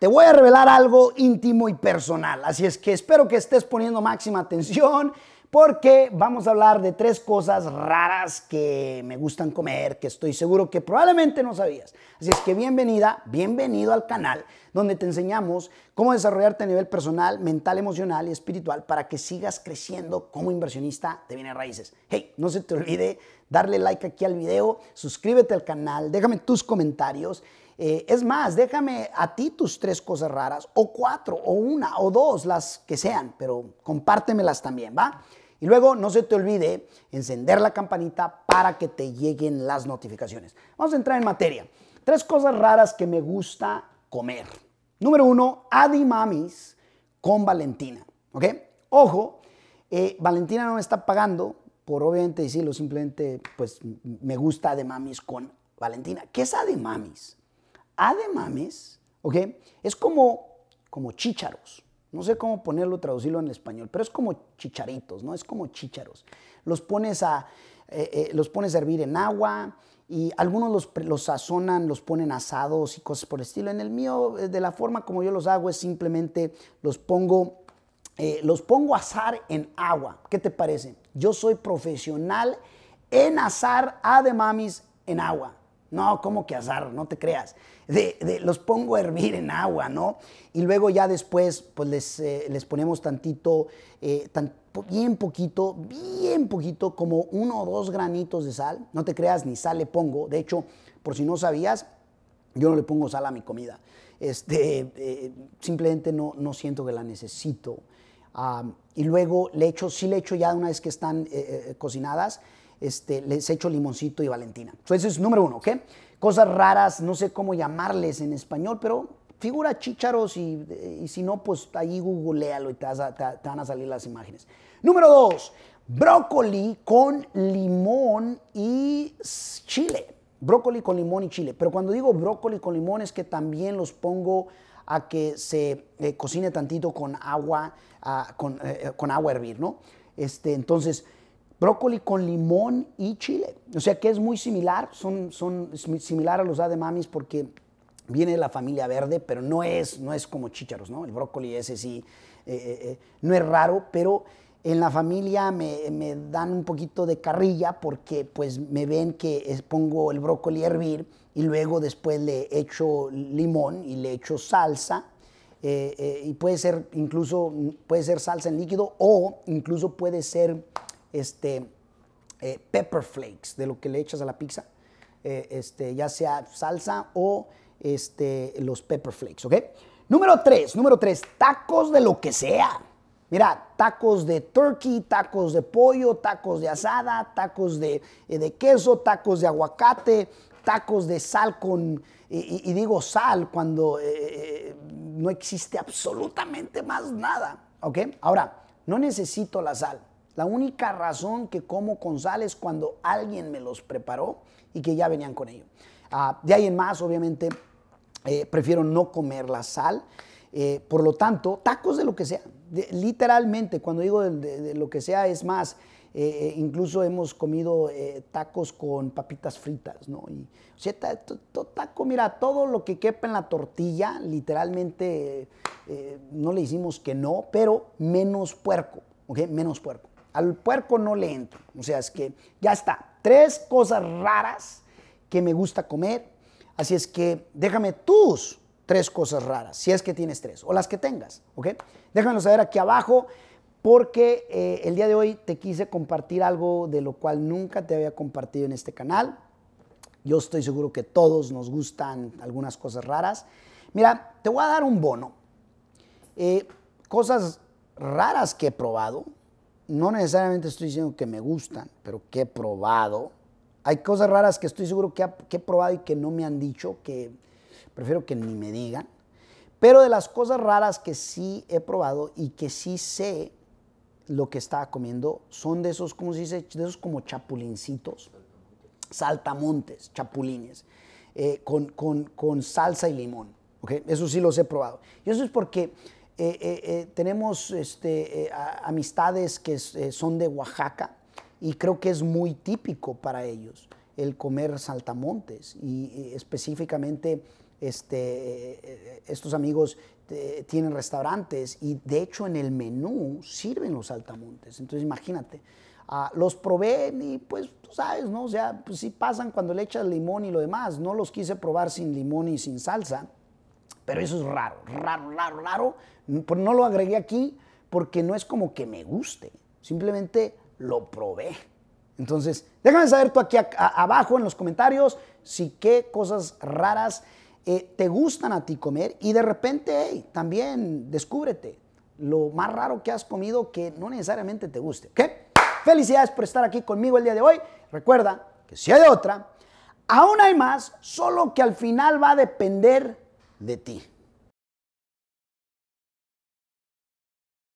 Te voy a revelar algo íntimo y personal, así es que espero que estés poniendo máxima atención porque vamos a hablar de tres cosas raras que me gustan comer, que estoy seguro que probablemente no sabías. Así es que bienvenida, bienvenido al canal donde te enseñamos cómo desarrollarte a nivel personal, mental, emocional y espiritual para que sigas creciendo como inversionista de bienes raíces. Hey, no se te olvide darle like aquí al video, suscríbete al canal, déjame tus comentarios eh, es más, déjame a ti tus tres cosas raras, o cuatro, o una, o dos, las que sean, pero compártemelas también, ¿va? Y luego no se te olvide encender la campanita para que te lleguen las notificaciones. Vamos a entrar en materia. Tres cosas raras que me gusta comer. Número uno, adimamis con Valentina. ¿Ok? Ojo, eh, Valentina no me está pagando por obviamente decirlo, simplemente pues me gusta adimamis con Valentina. ¿Qué es adimamis? ademames, ¿ok? Es como, como chícharos. No sé cómo ponerlo, traducirlo en español, pero es como chicharitos, ¿no? Es como chícharos. Los pones a, eh, eh, los pones a hervir en agua y algunos los, los, sazonan, los ponen asados y cosas por el estilo. En el mío, eh, de la forma como yo los hago, es simplemente los pongo, los pongo a asar en agua. ¿Qué te parece? Yo soy profesional en asar ademamis en agua. No, ¿cómo que azar, No te creas. los pongo a hervir en agua, ¿no? Y luego ya después, pues les, eh, ponemos tantito, eh, bien poquito, bien poquito, como uno o dos granitos de sal. No te creas, ni sal le pongo. De hecho, por si no sabías, yo no le pongo sal a mi comida. Este, eh, simplemente no, siento que la necesito. Ah, y luego le echo, sí le echo ya una vez que están cocinadas, este, les hecho limoncito y valentina. Entonces, es número uno, ¿ok? Cosas raras, no sé cómo llamarles en español, pero figura chícharos y, si no, pues ahí googlealo y te, van a salir las imágenes. Número dos, brócoli con limón y chile. Brócoli con limón y chile. Pero cuando digo brócoli con limón es que también los pongo a que se eh, cocine tantito con agua, ah, eh, eh, con, agua a hervir, ¿no? Este, entonces, Brócoli con limón y chile. O sea que es muy similar, son, son similar a los ademamis porque viene de la familia verde, pero no es, no es como chícharos, ¿no? El brócoli ese sí, eh, eh, eh, no es raro, pero en la familia me, dan un poquito de carrilla porque pues me ven que pongo el brócoli a hervir y luego después le echo limón y le echo salsa y puede ser incluso puede ser salsa en líquido o incluso puede ser este, eh, pepper flakes, de lo que le echas a la pizza, eh, este, ya sea salsa o este, los pepper flakes, ¿ok? Número tres, número tres, tacos de lo que sea. Mira, tacos de turkey, tacos de pollo, tacos de asada, tacos de, eh, queso, tacos de aguacate, tacos de sal con, y, digo sal cuando no existe absolutamente más nada, ¿ok? Ahora, no necesito la sal. La única razón que como con sal es cuando alguien me los preparó y que ya venían con ello. Ah, de ahí en más, obviamente, eh, prefiero no comer la sal. Eh, por lo tanto, tacos de lo que sea. literalmente, cuando digo de, lo que sea, es más, eh, incluso hemos comido tacos con papitas fritas, ¿no? Y, o sea, taco, mira, todo lo que quepa en la tortilla, literalmente, no le hicimos que no, pero menos puerco, ¿ok? Menos puerco. Al puerco no le entro. O sea, es que ya está. Tres cosas raras que me gusta comer. Así es que déjame tus tres cosas raras, si es que tienes tres, o las que tengas, ¿ok? Déjamelo saber aquí abajo, porque eh, el día de hoy te quise compartir algo de lo cual nunca te había compartido en este canal. Yo estoy seguro que todos nos gustan algunas cosas raras. Mira, te voy a dar un bono. Eh, cosas raras que he probado, no necesariamente estoy diciendo que me gustan, pero que he probado. Hay cosas raras que estoy seguro que, he probado y que no me han dicho, que prefiero que ni me digan. Pero de las cosas raras que sí he probado y que sí sé lo que estaba comiendo, son de esos, ¿cómo se dice? De esos como chapulincitos, saltamontes, chapulines, eh, con, salsa y limón. ¿okay? Eso sí los he probado. Y eso es porque eh, eh, eh, tenemos este, amistades que son de Oaxaca y creo que es muy típico para ellos el comer saltamontes y, específicamente este, estos amigos tienen restaurantes y de hecho en el menú sirven los saltamontes. Entonces imagínate, ah, los probé y pues tú sabes, ¿no? O sea, pues sí pasan cuando le echas limón y lo demás. No los quise probar sin limón y sin salsa pero eso es raro, raro, raro, raro. Pues no lo agregué aquí porque no es como que me guste, simplemente lo probé. Entonces, déjame saber tú aquí abajo en los comentarios si qué cosas raras eh, te gustan a ti comer y de repente, también descúbrete lo más raro que has comido que no necesariamente te guste, ¿ok? Felicidades por estar aquí conmigo el día de hoy. Recuerda que si hay otra, aún hay más, solo que al final va a depender de ti.